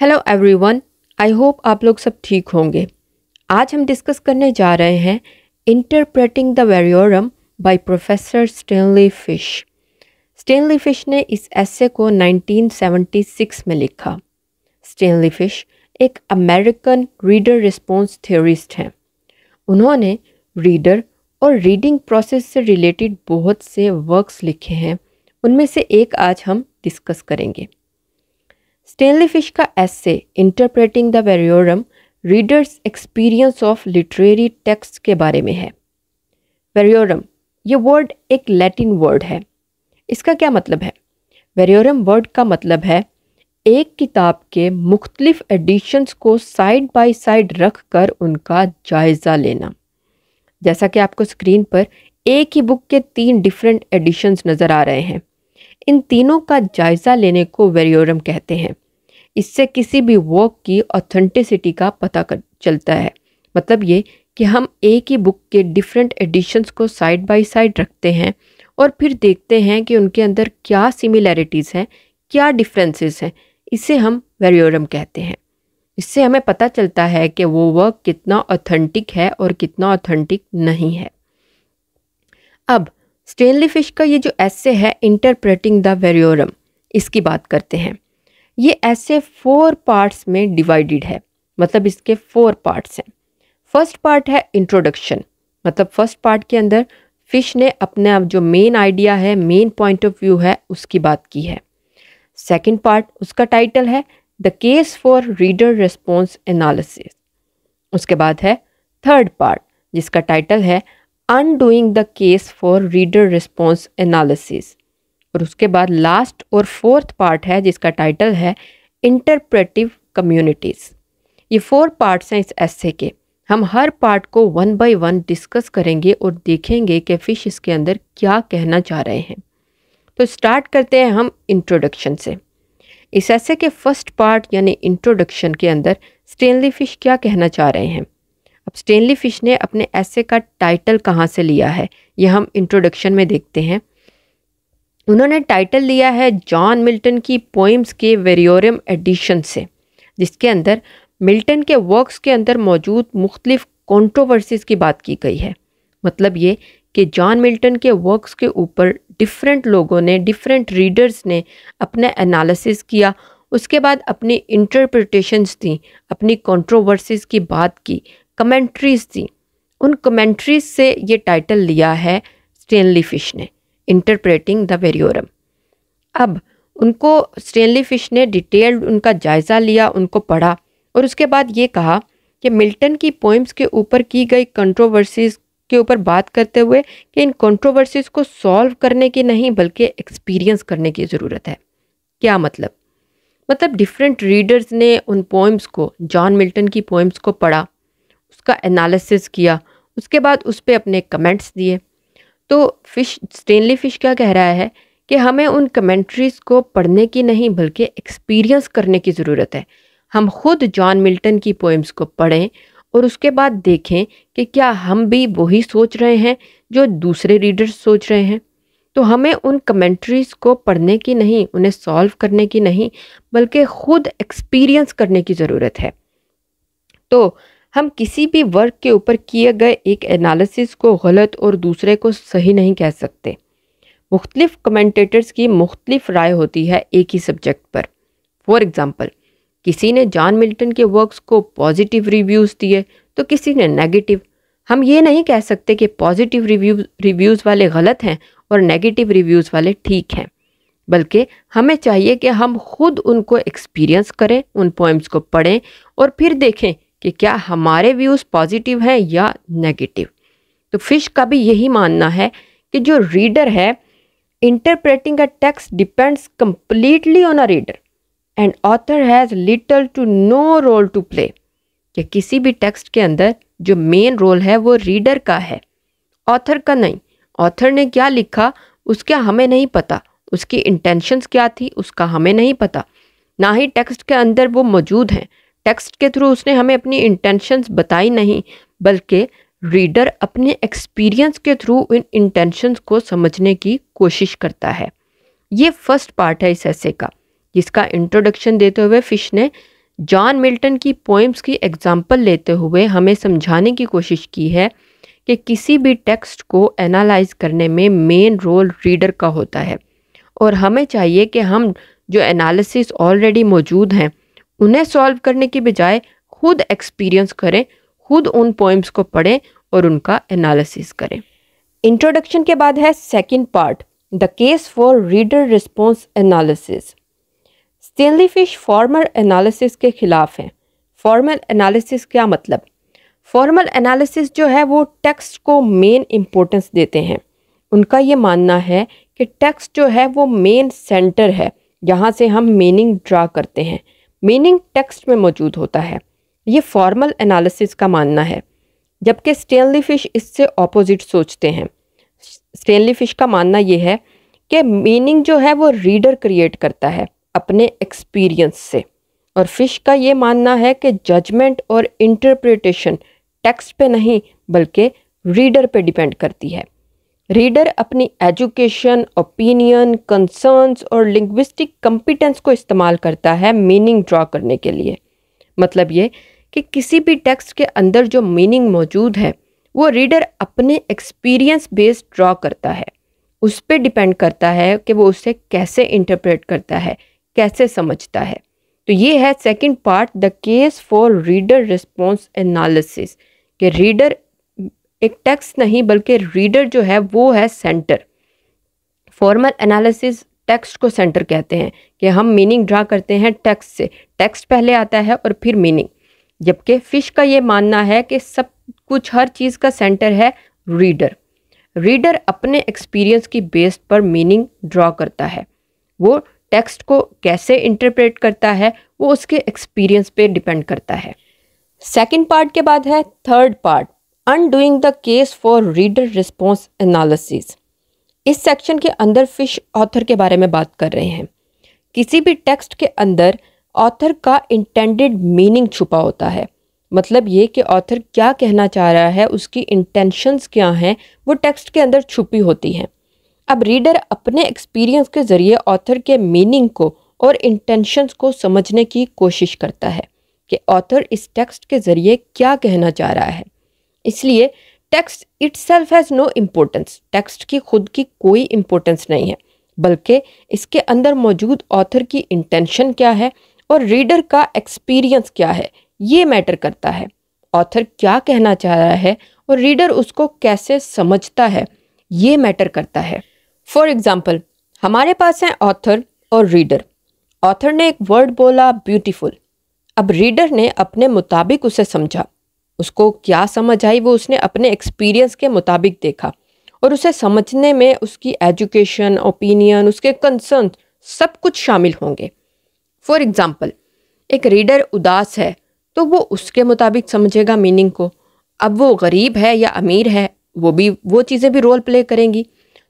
Hello everyone I hope आप लोग सब ठीक होंगे आज हम डिस्कस करने जा रहे हैं interpreting the variorum by professor Stanley Fish Stanley Fish ने इस ऐसे को 1976 में लिखा स्टेनली फिश एक अमेरिकन रीडर रिस्पॉन्स थ्योरिस्ट हैं उन्होंने रीडर और रीडिंग प्रोसेस से रिलेटेड बहुत से वर्क्स लिखे हैं उनमें से एक आज हम डिस्कस करेंगे स्टेनली फिश का essay interpreting the variorum readers experience of literary text के बारे में है वेरियोरम ये वर्ड एक लैटिन वर्ड है इसका क्या मतलब है वेरियोरम वर्ड का मतलब है एक किताब के मुख्तलिफ एडिशंस को साइड बाय साइड रख कर उनका जायज़ा लेना जैसा कि आपको स्क्रीन पर एक ही बुक के तीन डिफरेंट एडिशंस नज़र आ रहे हैं इन तीनों का जायज़ा लेने को वेरियोरम कहते हैं इससे किसी भी वर्क की ऑथेंटिसिटी का पता कर चलता है मतलब ये कि हम एक ही बुक के डिफरेंट एडिशंस को साइड बाय साइड रखते हैं और फिर देखते हैं कि उनके अंदर क्या सिमिलैरिटीज़ हैं क्या डिफरेंसेस हैं इसे हम वेरियोरम कहते हैं इससे हमें पता चलता है कि वो वर्क कितना ऑथेंटिक है और कितना ऑथेंटिक नहीं है अब स्टेनली फिश का ये जो ऐसे है इंटरप्रेटिंग द वेरियोरम इसकी बात करते हैं ये ऐसे फोर पार्ट्स में डिवाइडेड है मतलब इसके फोर पार्ट्स हैं फर्स्ट पार्ट है इंट्रोडक्शन मतलब फर्स्ट पार्ट के अंदर फिश ने आप जो मेन आइडिया है मेन पॉइंट ऑफ व्यू है उसकी बात की है सेकंड पार्ट उसका टाइटल है the case for reader response analysis उसके बाद है थर्ड पार्ट जिसका टाइटल है undoing the case for reader response analysis और उसके बाद लास्ट और फोर्थ पार्ट है जिसका टाइटल है इंटरप्रेटिव कम्युनिटीज़ ये फोर पार्ट्स हैं इस एस्से के हम हर पार्ट को वन बाय वन डिस्कस करेंगे और देखेंगे कि फ़िश इसके अंदर क्या कहना चाह रहे हैं तो स्टार्ट करते हैं हम इंट्रोडक्शन से इस ऐसे के फर्स्ट पार्ट यानी इंट्रोडक्शन के अंदर स्टेनली फ़िश क्या कहना चाह रहे हैं अब स्टेनली फ़िश ने अपने ऐसे का टाइटल कहाँ से लिया है यह हम इंट्रोडक्शन में देखते हैं उन्होंने टाइटल लिया है जॉन मिल्टन की पोइम्स के वेरियोरम एडिशन से जिसके अंदर मिल्टन के वर्क्स के अंदर मौजूद मुख्तलिफ कॉन्ट्रोवर्सीज़ की बात की गई है मतलब ये कि जॉन मिल्टन के वर्क्स के ऊपर डिफरेंट लोगों ने डिफरेंट रीडर्स ने अपना एनालिसिस किया उसके बाद अपनी इंटरप्रटेशंस दी अपनी कॉन्ट्रोवर्सीज़ की बात की कमेंट्रीज़ दी उन कमेंट्रीज से ये टाइटल लिया है स्टेनली फिश ने इंटरप्रेटिंग द वेरियोरम अब उनको स्टेनली फिश ने डिटेल्ड उनका जायज़ा लिया उनको पढ़ा और उसके बाद ये कहा कि मिल्टन की पोइम्स के ऊपर की गई कंट्रोवर्सीज़ के ऊपर बात करते हुए कि इन कंट्रोवर्सीज़ को सॉल्व करने की नहीं बल्कि एक्सपीरियंस करने की ज़रूरत है क्या मतलब मतलब डिफरेंट रीडर्स ने उन पोइम्स को जॉन मिल्टन की पोइम्स को पढ़ा उसका एनालिसिस किया उसके बाद उस पर अपने कमेंट्स दिए तो फिश स्टेनली फिश क्या कह रहा है कि हमें उन कमेंट्रीज़ को पढ़ने की नहीं बल्कि एक्सपीरियंस करने की ज़रूरत है हम खुद जॉन मिल्टन की पोएम्स को पढ़ें और उसके बाद देखें कि क्या हम भी वही सोच रहे हैं जो दूसरे रीडर्स सोच रहे हैं तो हमें उन कमेंट्रीज़ को पढ़ने की नहीं उन्हें सॉल्व करने की नहीं बल्कि खुद एक्सपीरियंस करने की ज़रूरत है तो हम किसी भी वर्क के ऊपर किए गए एक एनालिसिस को गलत और दूसरे को सही नहीं कह सकते मुख्तलिफ कमेंटेटर्स की मुख्तलिफ राय होती है एक ही सब्जेक्ट पर फॉर एग्ज़ाम्पल किसी ने जॉन मिल्टन के वर्क्स को पॉजिटिव रिव्यूज़ दिए तो किसी ने नेगेटिव हम ये नहीं कह सकते कि पॉजिटिव रिव्यू रिव्यूज़ वाले गलत हैं और नेगेटिव रिव्यूज़ वाले ठीक हैं बल्कि हमें चाहिए कि हम खुद उनको एक्सपीरियंस करें उन पोइम्स को पढ़ें और फिर देखें कि क्या हमारे व्यूज़ पॉजिटिव हैं या नेगेटिव तो फिश का भी यही मानना है कि जो रीडर है interpreting a text depends completely on a reader and author has little to no role to play कि किसी भी टेक्स्ट के अंदर जो मेन रोल है वो रीडर का है ऑथर का नहीं ऑथर ने क्या लिखा उसका हमें नहीं पता उसकी इंटेंशंस क्या थी उसका हमें नहीं पता ना ही टेक्स्ट के अंदर वो मौजूद हैं टेक्स्ट के थ्रू उसने हमें अपनी इंटेंशंस बताई नहीं बल्कि रीडर अपने एक्सपीरियंस के थ्रू इन इंटेंशंस को समझने की कोशिश करता है ये फर्स्ट पार्ट है इस ऐसे का जिसका इंट्रोडक्शन देते हुए फिश ने जॉन मिल्टन की पोइम्स की एग्जाम्पल लेते हुए हमें समझाने की कोशिश की है कि किसी भी टेक्स्ट को एनालाइज करने में मेन रोल रीडर का होता है और हमें चाहिए कि हम जो एनालिसिस ऑलरेडी मौजूद हैं उन्हें सॉल्व करने की बजाय खुद एक्सपीरियंस करें खुद उन पोइम्स को पढ़ें और उनका एनालिसिस करें इंट्रोडक्शन के बाद है second part the case for reader response analysis Stanley Fish formal analysis के खिलाफ हैं फॉर्मल एनालिसिस क्या मतलब फॉर्मल एनालिसिस जो है वो टेक्स्ट को मेन इम्पोर्टेंस देते हैं उनका ये मानना है कि टेक्स्ट जो है वो मेन सेंटर है जहाँ से हम मीनिंग ड्रा करते हैं मीनिंग टेक्स्ट में मौजूद होता है ये फॉर्मल एनालिसिस का मानना है जबकि स्टेनली फिश इससे ऑपोजिट सोचते हैं स्टेनली फिश का मानना यह है कि मीनिंग जो है वो रीडर क्रिएट करता है अपने एक्सपीरियंस से और फिश का ये मानना है कि जजमेंट और इंटरप्रिटेशन टेक्स्ट पे नहीं बल्कि रीडर पे डिपेंड करती है रीडर अपनी एजुकेशन ओपिनियन कंसर्न्स और लिंग्विस्टिक कम्पिटेंस को इस्तेमाल करता है मीनिंग ड्रॉ करने के लिए मतलब ये कि किसी भी टेक्स्ट के अंदर जो मीनिंग मौजूद है वो रीडर अपने एक्सपीरियंस बेस्ड ड्रॉ करता है उस पर डिपेंड करता है कि वो उसे कैसे इंटरप्रेट करता है कैसे समझता है तो ये है second part the case for reader response analysis कि रीडर एक टेक्स्ट नहीं बल्कि रीडर जो है वो है सेंटर फॉर्मल एनालिसिस टेक्स्ट को सेंटर कहते हैं कि हम मीनिंग ड्रा करते हैं टेक्स्ट से टेक्स्ट पहले आता है और फिर मीनिंग जबकि फ़िश का ये मानना है कि सब कुछ हर चीज़ का सेंटर है रीडर रीडर अपने एक्सपीरियंस की बेस पर मीनिंग ड्रा करता है वो टेक्स्ट को कैसे इंटरप्रेट करता है वो उसके एक्सपीरियंस पे डिपेंड करता है सेकंड पार्ट के बाद है third part undoing the case for reader response analysis इस सेक्शन के अंदर फिश ऑथर के बारे में बात कर रहे हैं किसी भी टेक्स्ट के अंदर ऑथर का इंटेंडेड मीनिंग छुपा होता है मतलब ये कि ऑथर क्या कहना चाह रहा है उसकी इंटेंशंस क्या हैं वो टेक्स्ट के अंदर छुपी होती हैं अब रीडर अपने एक्सपीरियंस के ज़रिए ऑथर के मीनिंग को और इंटेंशंस को समझने की कोशिश करता है कि ऑथर इस टेक्स्ट के ज़रिए क्या कहना चाह रहा है इसलिए text itself has no importance text की खुद की कोई इम्पोर्टेंस नहीं है बल्कि इसके अंदर मौजूद ऑथर की इंटेंशन क्या है और रीडर का एक्सपीरियंस क्या है ये मैटर करता है ऑथर क्या कहना चाह रहा है और रीडर उसको कैसे समझता है ये मैटर करता है फॉर एग्ज़ाम्पल हमारे पास हैं ऑथर और रीडर ऑथर ने एक वर्ड बोला ब्यूटीफुल अब रीडर ने अपने मुताबिक उसे समझा उसको क्या समझ आई वो उसने अपने एक्सपीरियंस के मुताबिक देखा और उसे समझने में उसकी एजुकेशन ओपिनियन उसके कंसर्न सब कुछ शामिल होंगे फॉर एग्ज़ाम्पल एक रीडर उदास है तो वो उसके मुताबिक समझेगा मीनिंग को अब वो गरीब है या अमीर है वो भी वो चीज़ें भी रोल प्ले करेंगी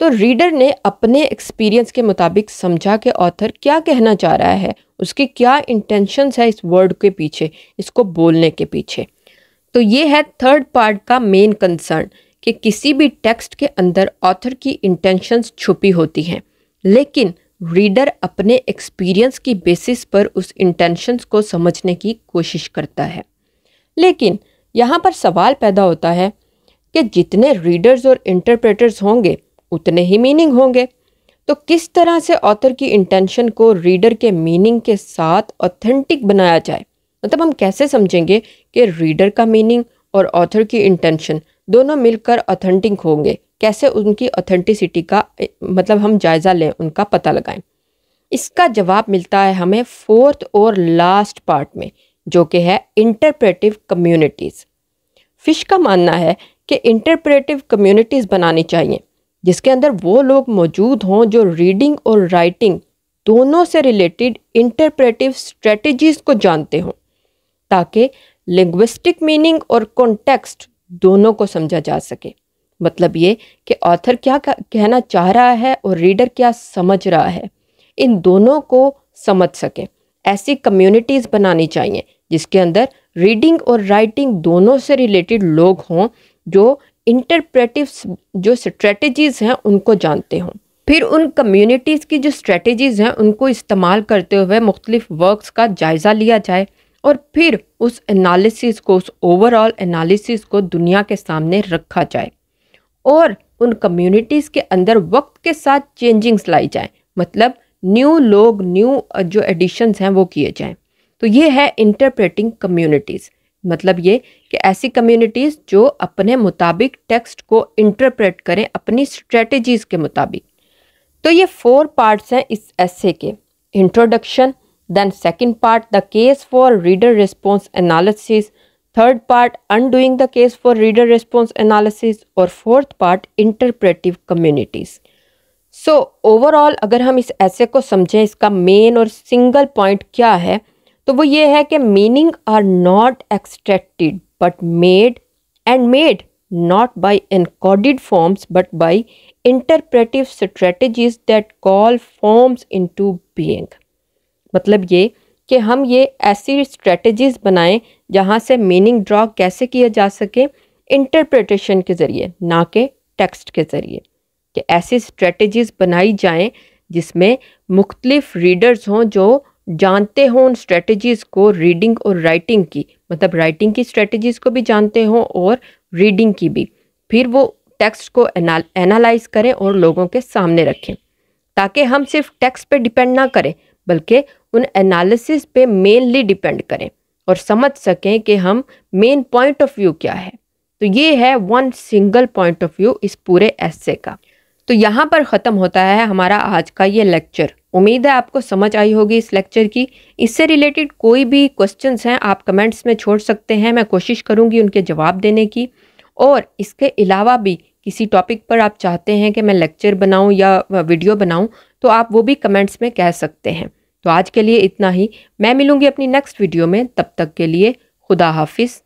तो रीडर ने अपने एक्सपीरियंस के मुताबिक समझा कि ऑथर क्या कहना चाह रहा है उसकी क्या इंटेंशंस है इस वर्ड के पीछे इसको बोलने के पीछे तो ये है थर्ड पार्ट का मेन कंसर्न कि किसी भी टेक्स्ट के अंदर ऑथर की इंटेंशंस छुपी होती हैं लेकिन रीडर अपने एक्सपीरियंस की बेसिस पर उस इंटेंशंस को समझने की कोशिश करता है लेकिन यहाँ पर सवाल पैदा होता है कि जितने रीडर्स और इंटरप्रेटर्स होंगे उतने ही मीनिंग होंगे तो किस तरह से ऑथर की इंटेंशन को रीडर के मीनिंग के साथ ऑथेंटिक बनाया जाए मतलब हम कैसे समझेंगे कि रीडर का मीनिंग और ऑथर की इंटेंशन दोनों मिलकर ऑथेंटिक होंगे कैसे उनकी ऑथेंटिसिटी का मतलब हम जायज़ा लें उनका पता लगाएं इसका जवाब मिलता है हमें फोर्थ और लास्ट पार्ट में जो कि है इंटरप्रेटिव कम्युनिटीज़ फिश का मानना है कि इंटरप्रेटिव कम्युनिटीज़ बनानी चाहिए जिसके अंदर वो लोग मौजूद हों जो रीडिंग और राइटिंग दोनों से रिलेटेड इंटरप्रेटिव स्ट्रेटजीज़ को जानते हों ताकि लिंग्विस्टिक मीनिंग और कॉन्टेक्स्ट दोनों को समझा जा सके मतलब ये कि ऑथर क्या कहना चाह रहा है और रीडर क्या समझ रहा है इन दोनों को समझ सकें ऐसी कम्युनिटीज़ बनानी चाहिए जिसके अंदर रीडिंग और राइटिंग दोनों से रिलेटेड लोग हों जो इंटरप्रेटिव जो स्ट्रेटजीज़ हैं उनको जानते हों फिर उन कम्युनिटीज़ की जो स्ट्रेटजीज़ हैं उनको इस्तेमाल करते हुए मुख्तलिफ वर्क्स का जायज़ा लिया जाए और फिर उस एनालिसिस को उस ओवरऑल एनालिसिस को दुनिया के सामने रखा जाए और उन कम्युनिटीज़ के अंदर वक्त के साथ चेंजिंग्स लाई जाए मतलब न्यू लोग न्यू जो एडिशंस हैं वो किए जाएं तो ये है इंटरप्रेटिंग कम्युनिटीज़ मतलब ये कि ऐसी कम्युनिटीज़ जो अपने मुताबिक टेक्स्ट को इंटरप्रेट करें अपनी स्ट्रेटजीज़ के मुताबिक तो ये फोर पार्ट्स हैं इस ऐसे के introduction Then second part, the case for reader response analysis. Third part, undoing the case for reader response analysis. or fourth part, interpretive communities. So so, overall अगर हम इस ऐसे को समझें इसका main और सिंगल पॉइंट क्या है तो वो ये है कि meaning are not extracted but made and made not by encoded forms but by interpretive strategies that call forms into being. मतलब ये कि हम ये ऐसी स्ट्रेटजीज़ बनाएं जहाँ से मीनिंग ड्रॉ कैसे किया जा सके इंटरप्रटेशन के ज़रिए ना कि टेक्स्ट के ज़रिए कि ऐसी स्ट्रेटजीज़ बनाई जाएं जिसमें मुख्तलिफ रीडर्स हों जो जानते हों उन स्ट्रेटजीज़ को रीडिंग और राइटिंग की मतलब राइटिंग की स्ट्रेटजीज़ को भी जानते हों और रीडिंग की भी फिर वो टेक्स्ट को एनालाइज करें और लोगों के सामने रखें ताकि हम सिर्फ टेक्स्ट पे डिपेंड ना करें बल्कि उन एनालिसिस पे मेनली डिपेंड करें और समझ सकें कि हम मेन पॉइंट ऑफ व्यू क्या है तो ये है one single point of view इस पूरे एस्से का तो यहाँ पर ख़त्म होता है हमारा आज का ये लेक्चर उम्मीद है आपको समझ आई होगी इस लेक्चर की इससे रिलेटेड कोई भी क्वेश्चंस हैं आप कमेंट्स में छोड़ सकते हैं मैं कोशिश करूँगी उनके जवाब देने की और इसके अलावा भी किसी टॉपिक पर आप चाहते हैं कि मैं लेक्चर बनाऊं या वीडियो बनाऊं तो आप वो भी कमेंट्स में कह सकते हैं तो आज के लिए इतना ही मैं मिलूंगी अपनी नेक्स्ट वीडियो में तब तक के लिए खुदा हाफिज़